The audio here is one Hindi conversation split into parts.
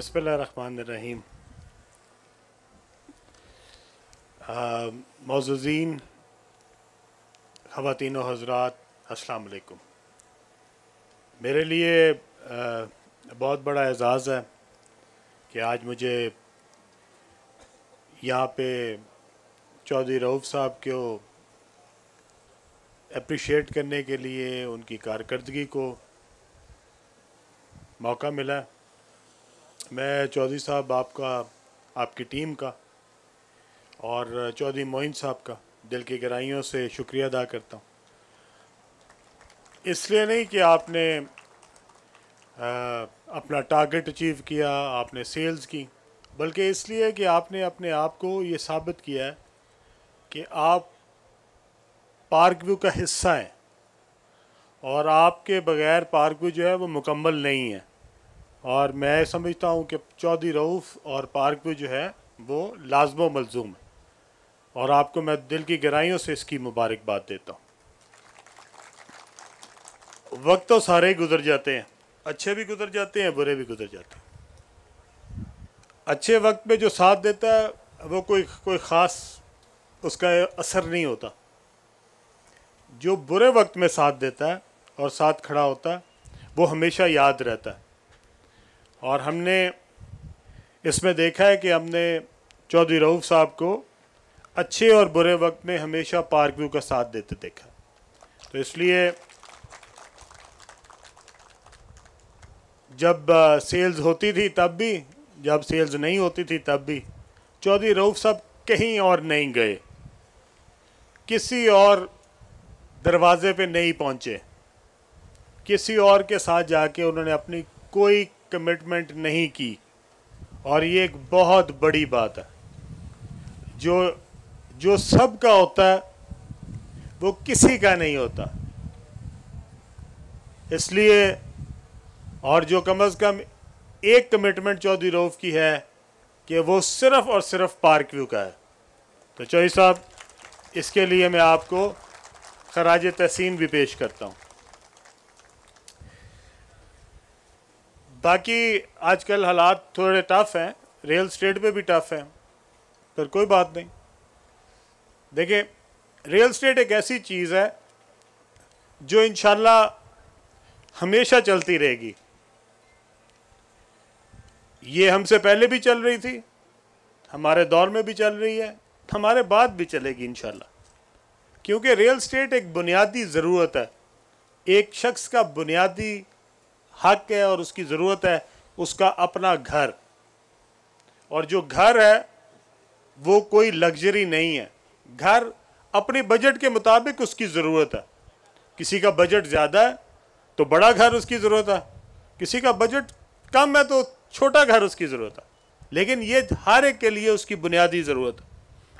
बसमीम मोजीन ख़वान हजरात असलकुम मेरे लिए आ, uh, बहुत बड़ा एज़ाज़ है कि आज मुझे यहाँ पे चौधरी रऊफ़ साहब को अप्रिशिएट करने के लिए उनकी कारकर्दगी को मौका मिला है मैं चौधरी साहब आपका आपकी टीम का और चौधरी मोइन साहब का दिल की गहराइयों से शुक्रिया अदा करता हूँ इसलिए नहीं कि आपने आ, अपना टारगेट अचीव किया आपने सेल्स की बल्कि इसलिए कि आपने अपने आप को ये साबित किया है कि आप पार्क व्यू का हिस्सा हैं और आपके बग़ैर पार्क व्यू जो है वो मुकम्मल नहीं है और मैं समझता हूँ कि चौधरी रऊफ़ और पार्क भी जो है वो लाजमो मलजूम है और आपको मैं दिल की गहराइयों से इसकी मुबारकबाद देता हूँ वक्त तो सारे गुजर जाते हैं अच्छे भी गुजर जाते हैं बुरे भी गुजर जाते हैं अच्छे वक्त में जो साथ देता है वो कोई कोई ख़ास उसका असर नहीं होता जो बुरे वक्त में साथ देता है और साथ खड़ा होता है वो हमेशा याद रहता है और हमने इसमें देखा है कि हमने चौधरी रऊफ़ साहब को अच्छे और बुरे वक्त में हमेशा पार्क व्यू का साथ देते देखा तो इसलिए जब सेल्स होती थी तब भी जब सेल्स नहीं होती थी तब भी चौधरी रऊफ़ साहब कहीं और नहीं गए किसी और दरवाज़े पे नहीं पहुँचे किसी और के साथ जाके उन्होंने अपनी कोई कमिटमेंट नहीं की और ये एक बहुत बड़ी बात है जो जो सब का होता है वो किसी का नहीं होता इसलिए और जो कम अज़ कम एक कमिटमेंट चौधरी रऊफ़ की है कि वो सिर्फ और सिर्फ पार्क व्यू का है तो चौधरी साहब इसके लिए मैं आपको खराज तहसीन भी पेश करता हूँ बाकी आजकल हालात थोड़े टफ हैं रियल स्टेट पे भी टफ हैं पर कोई बात नहीं देखिए रियल स्टेट एक ऐसी चीज़ है जो इन हमेशा चलती रहेगी ये हमसे पहले भी चल रही थी हमारे दौर में भी चल रही है हमारे बाद भी चलेगी इन क्योंकि रियल स्टेट एक बुनियादी ज़रूरत है एक शख्स का बुनियादी हक है और उसकी ज़रूरत है उसका अपना घर और जो घर है वो कोई लग्जरी नहीं है घर अपने बजट के मुताबिक उसकी ज़रूरत है किसी का बजट ज़्यादा है तो बड़ा घर उसकी ज़रूरत है किसी का बजट कम है तो छोटा घर उसकी ज़रूरत है लेकिन ये हर एक के लिए उसकी बुनियादी ज़रूरत है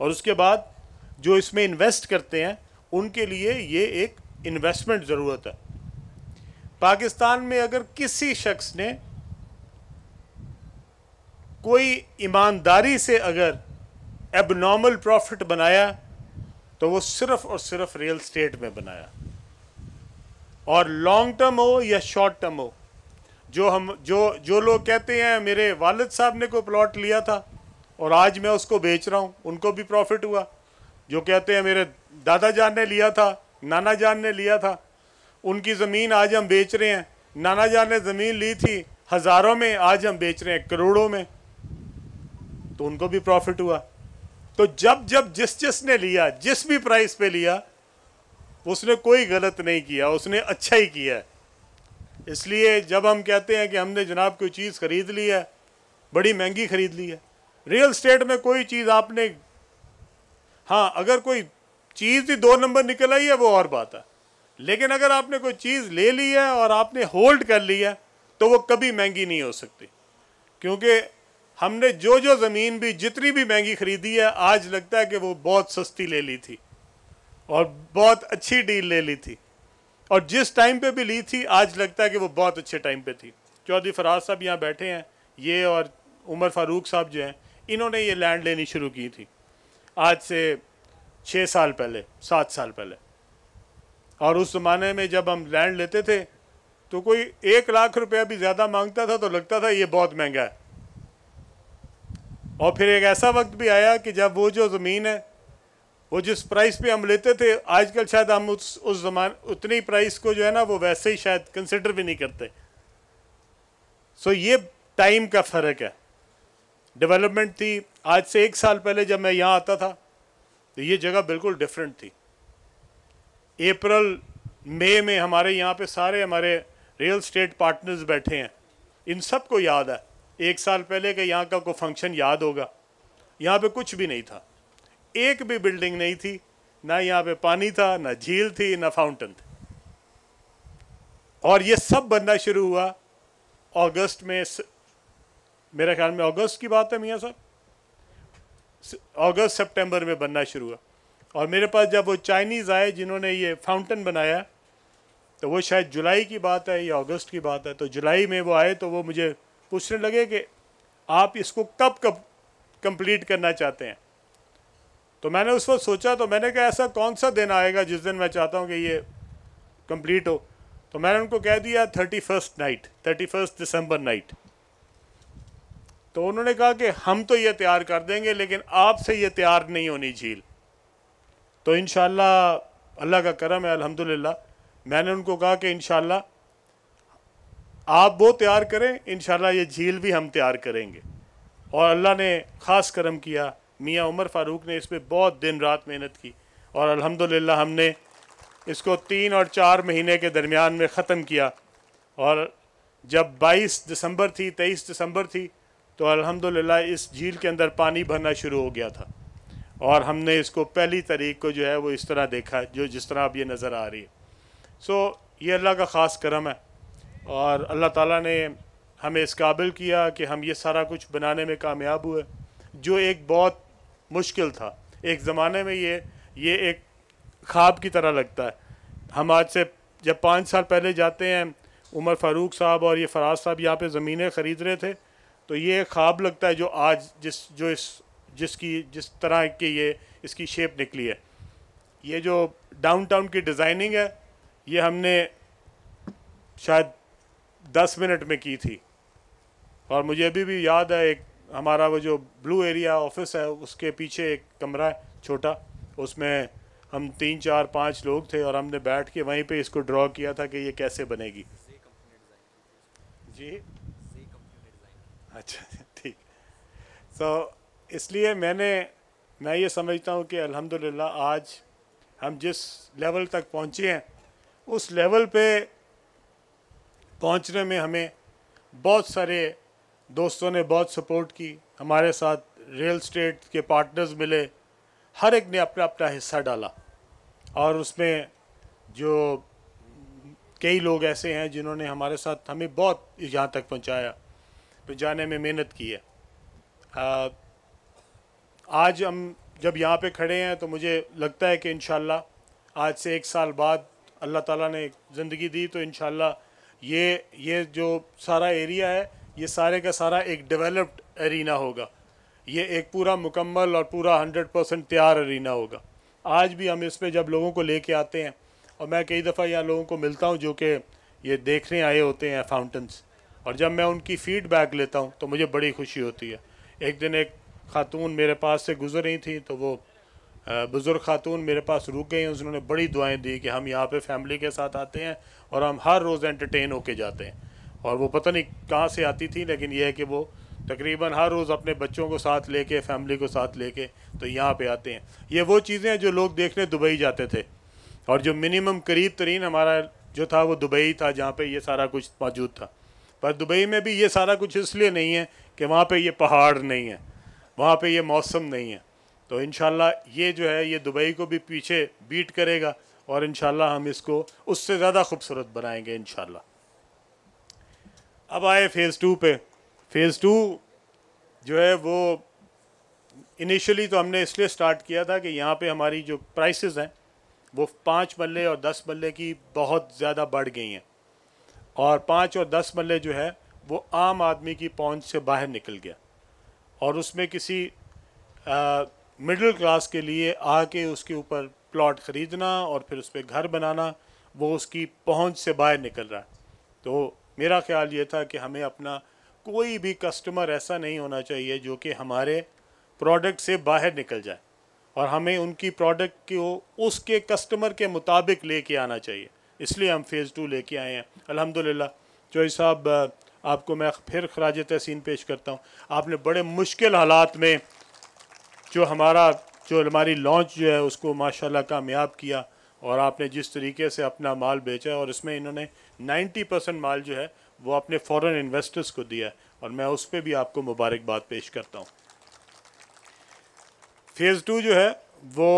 और उसके बाद जो इसमें इन्वेस्ट करते हैं उनके लिए ये एक इन्वेस्टमेंट ज़रूरत है पाकिस्तान में अगर किसी शख्स ने कोई ईमानदारी से अगर एबनॉर्मल प्रॉफिट बनाया तो वो सिर्फ और सिर्फ रियल स्टेट में बनाया और लॉन्ग टर्म हो या शॉर्ट टर्म हो जो हम जो जो लोग कहते हैं मेरे वालद साहब ने कोई प्लॉट लिया था और आज मैं उसको बेच रहा हूँ उनको भी प्रॉफिट हुआ जो कहते हैं मेरे दादा जान ने लिया था नाना जान ने लिया था उनकी ज़मीन आज हम बेच रहे हैं नाना जान ने ज़मीन ली थी हज़ारों में आज हम बेच रहे हैं करोड़ों में तो उनको भी प्रॉफिट हुआ तो जब जब जिस जिस ने लिया जिस भी प्राइस पे लिया उसने कोई गलत नहीं किया उसने अच्छा ही किया इसलिए जब हम कहते हैं कि हमने जनाब कोई चीज़ ख़रीद ली है बड़ी महंगी ख़रीद ली है रियल स्टेट में कोई चीज़ आपने हाँ अगर कोई चीज़ ही दो नंबर निकल आई है वो और बात है लेकिन अगर आपने कोई चीज़ ले ली है और आपने होल्ड कर ली है तो वो कभी महंगी नहीं हो सकती क्योंकि हमने जो जो ज़मीन भी जितनी भी महंगी ख़रीदी है आज लगता है कि वो बहुत सस्ती ले ली थी और बहुत अच्छी डील ले ली थी और जिस टाइम पे भी ली थी आज लगता है कि वो बहुत अच्छे टाइम पे थी चौधरी फराज साहब यहाँ बैठे हैं ये और उमर फारूक साहब जो हैं इन्होंने ये लैंड लेनी शुरू की थी आज से छः साल पहले सात साल पहले और उस ज़माने में जब हम लैंड लेते थे तो कोई एक लाख रुपया भी ज़्यादा मांगता था तो लगता था ये बहुत महंगा है और फिर एक ऐसा वक्त भी आया कि जब वो जो ज़मीन है वो जिस प्राइस पे हम लेते थे आजकल शायद हम उस उस जमान उतनी प्राइस को जो है ना वो वैसे ही शायद कंसिडर भी नहीं करते सो ये टाइम का फ़र्क है डेवलपमेंट थी आज से एक साल पहले जब मैं यहाँ आता था तो ये जगह बिल्कुल डिफरेंट थी अप्रैल मई में हमारे यहाँ पे सारे हमारे रियल स्टेट पार्टनर्स बैठे हैं इन सब को याद है एक साल पहले के यहाँ का कोई फंक्शन याद होगा यहाँ पे कुछ भी नहीं था एक भी बिल्डिंग नहीं थी ना यहाँ पे पानी था ना झील थी ना फाउंटेन थी और ये सब बनना शुरू हुआ अगस्त में स... मेरे ख्याल में अगस्त की बात है मियाँ साहब अगस्त सितंबर में बनना शुरू हुआ और मेरे पास जब वो चाइनीज़ आए जिन्होंने ये फाउंटेन बनाया तो वो शायद जुलाई की बात है या अगस्त की बात है तो जुलाई में वो आए तो वो मुझे पूछने लगे कि आप इसको कब कब कंप्लीट करना चाहते हैं तो मैंने उस वक्त सोचा तो मैंने कहा ऐसा कौन सा दिन आएगा जिस दिन मैं चाहता हूँ कि ये कंप्लीट हो तो मैंने उनको कह दिया thirty first night thirty first December night तो उन्होंने कहा कि हम तो ये तैयार कर देंगे लेकिन आपसे ये तैयार नहीं होनी झील तो इन अल्लाह का करम है अल्हम्दुलिल्लाह मैंने उनको कहा कि इन आप वो तैयार करें इन ये झील भी हम तैयार करेंगे और अल्लाह ने ख़ास करम किया मियाँ उमर फ़ारूक ने इस पर बहुत दिन रात मेहनत की और अल्हम्दुलिल्लाह हमने इसको तीन और चार महीने के दरमियान में ख़त्म किया और जब 22 दिसंबर थी 23 दिसंबर थी तो अल्हम्दुलिल्लाह इस झील के अंदर पानी भरना शुरू हो गया था और हमने इसको पहली तारीख को जो है वो इस तरह देखा जो जिस तरह अब ये नज़र आ रही है सो ये अल्लाह का ख़ास करम है और अल्लाह ताला ने हमें इस काबिल किया कि हम ये सारा कुछ बनाने में कामयाब हुए जो एक बहुत मुश्किल था एक ज़माने में ये ये एक ख्वाब की तरह लगता है हम आज से जब पाँच साल पहले जाते हैं उमर फ़ारूक साहब और ये फराज साहब यहाँ पे ज़मीनें ख़रीद रहे थे तो ये एक ख्वाब लगता है जो आज जिस जो इस जिसकी जिस तरह की ये इसकी शेप निकली है ये जो डाउनटाउन की डिज़ाइनिंग है ये हमने शायद दस मिनट में की थी और मुझे अभी भी याद है एक हमारा वो जो ब्लू एरिया ऑफिस है उसके पीछे एक कमरा है छोटा उसमें हम तीन चार पाँच लोग थे और हमने बैठ के वहीं पे इसको ड्रॉ किया था कि ये कैसे बनेगी जी अच्छा ठीक सो so, इसलिए मैंने मैं ये समझता हूँ कि अल्हम्दुलिल्लाह आज हम जिस लेवल तक पहुँचे हैं उस लेवल पे पहुँचने में हमें बहुत सारे दोस्तों ने बहुत सपोर्ट की हमारे साथ रियल स्टेट के पार्टनर्स मिले हर एक ने अपना अपना हिस्सा डाला और उसमें जो कई लोग ऐसे हैं जिन्होंने हमारे साथ हमें बहुत यहाँ तक पहुँचाया पहुँचाने तो में मेहनत की है आ, आज हम जब यहाँ पे खड़े हैं तो मुझे लगता है कि इन आज से एक साल बाद अल्लाह ताला ने ज़िंदगी दी तो इन ये ये जो सारा एरिया है ये सारे का सारा एक डेवलप्ड एरिना होगा ये एक पूरा मुकम्मल और पूरा हंड्रेड परसेंट तैयार एरिना होगा आज भी हम इस पर जब लोगों को लेके आते हैं और मैं कई दफ़ा यहाँ लोगों को मिलता हूँ जो कि ये देखने आए होते हैं फाउंटेंस और जब मैं उनकी फ़ीडबैक लेता हूँ तो मुझे बड़ी खुशी होती है एक दिन एक खातून मेरे पास से गुजर रही थी तो वो बुज़ुर्ग खातून मेरे पास रुक गई उन्होंने बड़ी दुआएं दी कि हम यहाँ पे फैमिली के साथ आते हैं और हम हर रोज़ एंटरटेन होके जाते हैं और वो पता नहीं कहाँ से आती थी लेकिन यह है कि वो तकरीबन हर रोज़ अपने बच्चों को साथ लेके फैमिली को साथ लेके तो यहाँ पे आते हैं ये वो चीज़ें हैं जो लोग देखने दुबई जाते थे और जो मिनिमम करीब तरीन हमारा जो था वो दुबई था जहाँ पे ये सारा कुछ मौजूद था पर दुबई में भी ये सारा कुछ इसलिए नहीं है कि वहाँ पे ये पहाड़ नहीं है वहाँ पे ये मौसम नहीं है तो इन ये जो है ये दुबई को भी पीछे बीट करेगा और इन हम इसको उससे ज़्यादा खूबसूरत बनाएंगे इन अब आए फ़ेज़ टू पे फ़ेज़ टू जो है वो इनिशियली तो हमने इसलिए स्टार्ट किया था कि यहाँ पे हमारी जो प्राइसेस हैं वो पाँच मल्ले और दस मल्ले की बहुत ज़्यादा बढ़ गई हैं और पाँच और दस मल्ले जो है वो आम आदमी की पहुँच से बाहर निकल गया और उसमें किसी मिडिल क्लास के लिए आके उसके ऊपर प्लॉट ख़रीदना और फिर उस पर घर बनाना वो उसकी पहुंच से बाहर निकल रहा है तो मेरा ख्याल ये था कि हमें अपना कोई भी कस्टमर ऐसा नहीं होना चाहिए जो कि हमारे प्रोडक्ट से बाहर निकल जाए और हमें उनकी प्रोडक्ट को उसके कस्टमर के मुताबिक लेके आना चाहिए इसलिए हम फेज़ टू लेके आए हैं अलहमदिल्ला चोई साहब आपको मैं फिर खराज तहसीन पेश करता हूँ आपने बड़े मुश्किल हालात में जो हमारा जो हमारी लॉन्च जो है उसको माशाल्लाह कामयाब किया और आपने जिस तरीके से अपना माल बेचा और इसमें इन्होंने 90 परसेंट माल जो है वो अपने फॉरेन इन्वेस्टर्स को दिया है और मैं उस पर भी आपको मुबारकबाद पेश करता हूँ फ़ेज़ टू जो है वो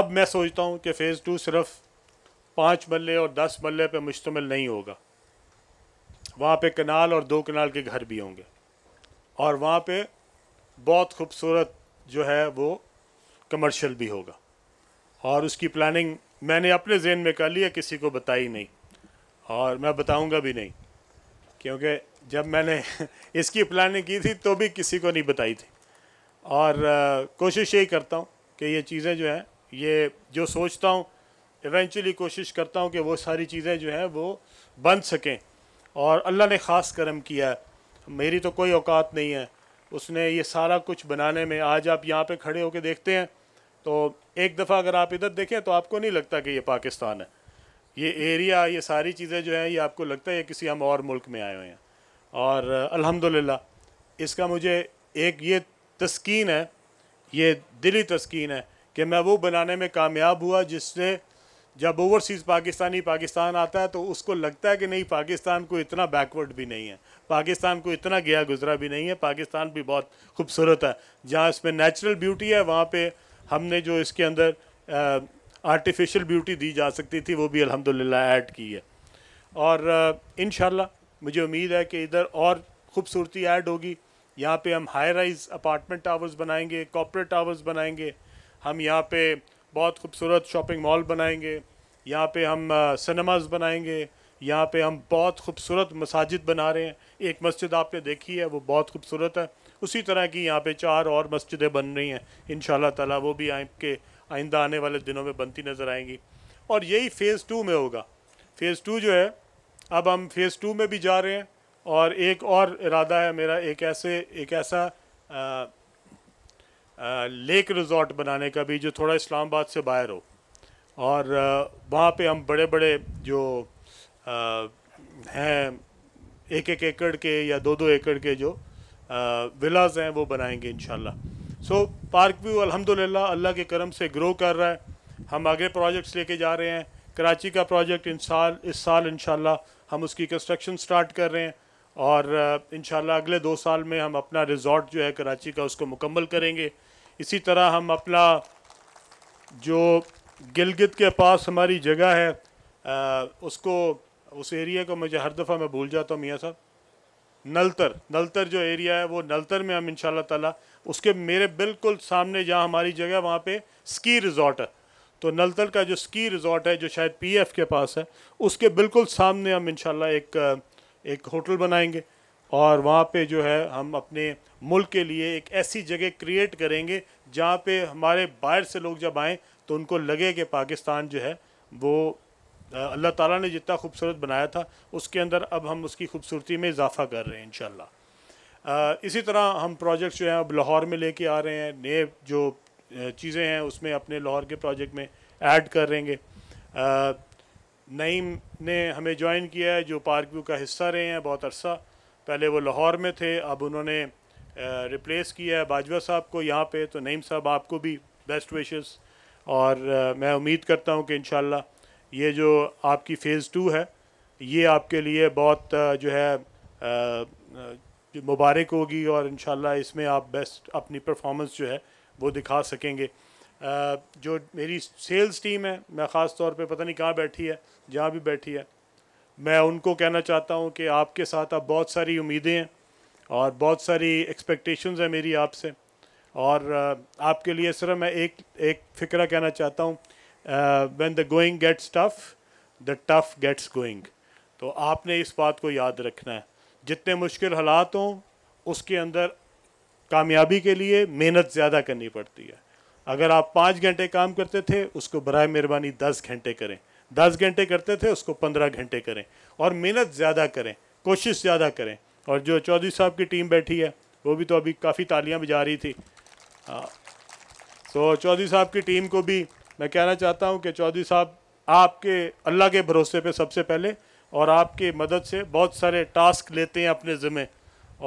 अब मैं सोचता हूँ कि फ़ेज़ टू सिर्फ़ पाँच मल्ले और दस मल्ले पर मुश्तमल नहीं होगा वहाँ पे कनाल और दो कनाल के घर भी होंगे और वहाँ पे बहुत खूबसूरत जो है वो कमर्शियल भी होगा और उसकी प्लानिंग मैंने अपने जहन में कर लिया किसी को बताई नहीं और मैं बताऊंगा भी नहीं क्योंकि जब मैंने इसकी प्लानिंग की थी तो भी किसी को नहीं बताई थी और कोशिश यही करता हूँ कि ये चीज़ें जो हैं ये जो सोचता हूँ इवेंचुअली कोशिश करता हूँ कि वो सारी चीज़ें जो हैं वो बन सकें और अल्लाह ने ख़ास करम किया है मेरी तो कोई औकात नहीं है उसने ये सारा कुछ बनाने में आज आप यहाँ पे खड़े होकर देखते हैं तो एक दफ़ा अगर आप इधर देखें तो आपको नहीं लगता कि ये पाकिस्तान है ये एरिया ये सारी चीज़ें जो हैं ये आपको लगता है ये किसी हम और मुल्क में आए हुए हैं और अल्हम्दुलिल्लाह इसका मुझे एक ये तस्कीन है ये दिली तस्कीन है कि मैं वो बनाने में कामयाब हुआ जिससे जब ओवरसीज़ पाकिस्तानी पाकिस्तान आता है तो उसको लगता है कि नहीं पाकिस्तान को इतना बैकवर्ड भी नहीं है पाकिस्तान को इतना गया गुजरा भी नहीं है पाकिस्तान भी बहुत खूबसूरत है जहाँ इसमें नेचुरल ब्यूटी है वहाँ पर हमने जो इसके अंदर आर्टिफिशियल ब्यूटी दी जा सकती थी वो भी अल्हम्दुलिल्लाह ऐड की है और इन मुझे उम्मीद है कि इधर और खूबसूरती ऐड होगी यहाँ पे हम हाई राइज अपार्टमेंट टावर्स बनाएंगे कॉपरेट टावर्स बनाएंगे हम यहाँ पे बहुत खूबसूरत शॉपिंग मॉल बनाएंगे यहाँ पे हम सिनेमाज़ बनाएंगे यहाँ पे हम बहुत खूबसूरत मसाजिद बना रहे हैं एक मस्जिद आपने देखी है वो बहुत खूबसूरत है उसी तरह की यहाँ पे चार और मस्जिदें बन रही हैं इन ताला वो भी आपके आइंदा आने वाले दिनों में बनती नज़र आएंगी और यही फ़ेज़ टू में होगा फ़ेज़ टू जो है अब हम फ़ेज़ टू में भी जा रहे हैं और एक और इरादा है मेरा एक ऐसे एक ऐसा लेक रिजॉर्ट बनाने का भी जो थोड़ा इस्लामाबाद से बाहर हो और वहाँ पे हम बड़े बड़े जो हैं एक एक एकड़ के या दो दो एकड़ के जो विलाज हैं वो बनाएंगे इन सो so, पार्क व्यू अल्हम्दुलिल्लाह अल्लाह के करम से ग्रो कर रहा है हम आगे प्रोजेक्ट्स लेके जा रहे हैं कराची का प्रोजेक्ट इन साल इस साल इन हम उसकी कंस्ट्रक्शन स्टार्ट कर रहे हैं और इन अगले दो साल में हम अपना रिजॉर्ट जो है कराची का उसको मुकम्मल करेंगे इसी तरह हम अपना जो गिलगित के पास हमारी जगह है आ, उसको उस एरिया को मुझे हर दफ़ा मैं भूल जाता हूँ मियाँ साहब नलतर नलतर जो एरिया है वो नलतर में हम इन ताला उसके मेरे बिल्कुल सामने जहाँ हमारी जगह वहाँ पे स्की रिजॉर्ट है तो नलतर का जो स्की रिजॉर्ट है जो शायद पीएफ के पास है उसके बिल्कुल सामने हम इन एक एक होटल बनाएंगे और वहाँ पे जो है हम अपने मुल्क के लिए एक ऐसी जगह क्रिएट करेंगे जहाँ पे हमारे बाहर से लोग जब आएँ तो उनको लगे कि पाकिस्तान जो है वो अल्लाह ताला ने जितना खूबसूरत बनाया था उसके अंदर अब हम उसकी खूबसूरती में इजाफ़ा कर रहे हैं इन इसी तरह हम प्रोजेक्ट्स जो हैं अब लाहौर में लेके आ रहे हैं नए जो चीज़ें हैं उसमें अपने लाहौर के प्रोजेक्ट में ऐड कर रहेंगे नईम ने हमें ज्वाइन किया है जो पार्क व्यू का हिस्सा रहे हैं बहुत अरसा पहले वो लाहौर में थे अब उन्होंने रिप्लेस किया है बाजवा साहब को यहाँ पे तो नईम साहब आपको भी बेस्ट विशेस और मैं उम्मीद करता हूँ कि इन ये जो आपकी फ़ेज़ टू है ये आपके लिए बहुत जो है मुबारक होगी और इन इसमें आप बेस्ट अपनी परफॉर्मेंस जो है वो दिखा सकेंगे जो मेरी सेल्स टीम है मैं ख़ास तौर पे पता नहीं कहाँ बैठी है जहाँ भी बैठी है मैं उनको कहना चाहता हूँ कि आपके साथ अब बहुत सारी उम्मीदें हैं और बहुत सारी एक्सपेक्टेशंस हैं मेरी आपसे और आपके लिए सिर्फ मैं एक एक फ़िक्रा कहना चाहता हूँ when the going gets tough the tough gets going तो आपने इस बात को याद रखना है जितने मुश्किल हालात हों उसके अंदर कामयाबी के लिए मेहनत ज़्यादा करनी पड़ती है अगर आप पाँच घंटे काम करते थे उसको बरए मेहरबानी दस घंटे करें दस घंटे करते थे उसको पंद्रह घंटे करें और मेहनत ज़्यादा करें कोशिश ज़्यादा करें और जो चौधरी साहब की टीम बैठी है वो भी तो अभी काफ़ी तालियां बजा रही थी आ, तो चौधरी साहब की टीम को भी मैं कहना चाहता हूं कि चौधरी साहब आपके अल्लाह के भरोसे पे सबसे पहले और आपके मदद से बहुत सारे टास्क लेते हैं अपने ज़िम्मे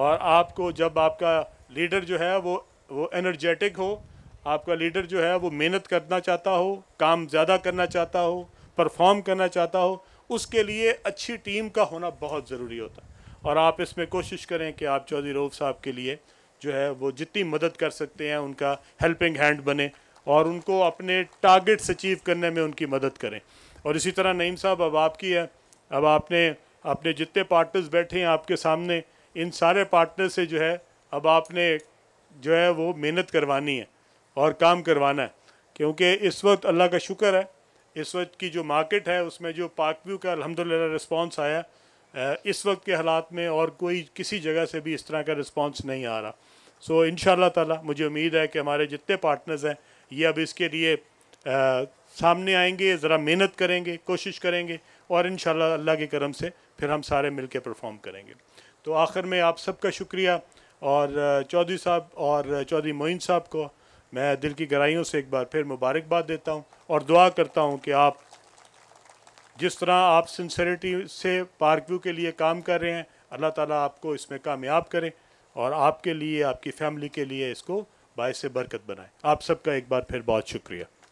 और आपको जब आपका लीडर जो है वो वो एनर्जेटिक हो आपका लीडर जो है वो मेहनत करना चाहता हो काम ज़्यादा करना चाहता हो परफॉर्म करना चाहता हो उसके लिए अच्छी टीम का होना बहुत ज़रूरी होता है और आप इसमें कोशिश करें कि आप चौधरी रऊफ़ साहब के लिए जो है वो जितनी मदद कर सकते हैं उनका हेल्पिंग हैंड बने और उनको अपने टारगेट्स अचीव करने में उनकी मदद करें और इसी तरह नईम साहब अब आपकी है अब आपने अपने जितने पार्टनर्स बैठे हैं आपके सामने इन सारे पार्टनर से जो है अब आपने जो है वो मेहनत करवानी है और काम करवाना है क्योंकि इस वक्त अल्लाह का शुक्र है इस वक्त की जो मार्केट है उसमें जो पाकव्यू का अलहमदिल्ला रिस्पांस आया इस वक्त के हालात में और कोई किसी जगह से भी इस तरह का रिस्पांस नहीं आ रहा सो इन ताला मुझे उम्मीद है कि हमारे जितने पार्टनर्स हैं ये अब इसके लिए आ, सामने आएंगे ज़रा मेहनत करेंगे कोशिश करेंगे और इन अल्लाह के करम से फिर हम सारे मिल के परफॉर्म करेंगे तो आखिर में आप सबका शुक्रिया और चौधरी साहब और चौधरी मोइन साहब को मैं दिल की गहराइयों से एक बार फिर मुबारकबाद देता हूँ और दुआ करता हूँ कि आप जिस तरह आप सिंसरिटी से पार्क व्यू के लिए काम कर रहे हैं अल्लाह ताला आपको इसमें कामयाब करें और आपके लिए आपकी फैमिली के लिए इसको बायस बरकत बनाएं आप सबका एक बार फिर बहुत शुक्रिया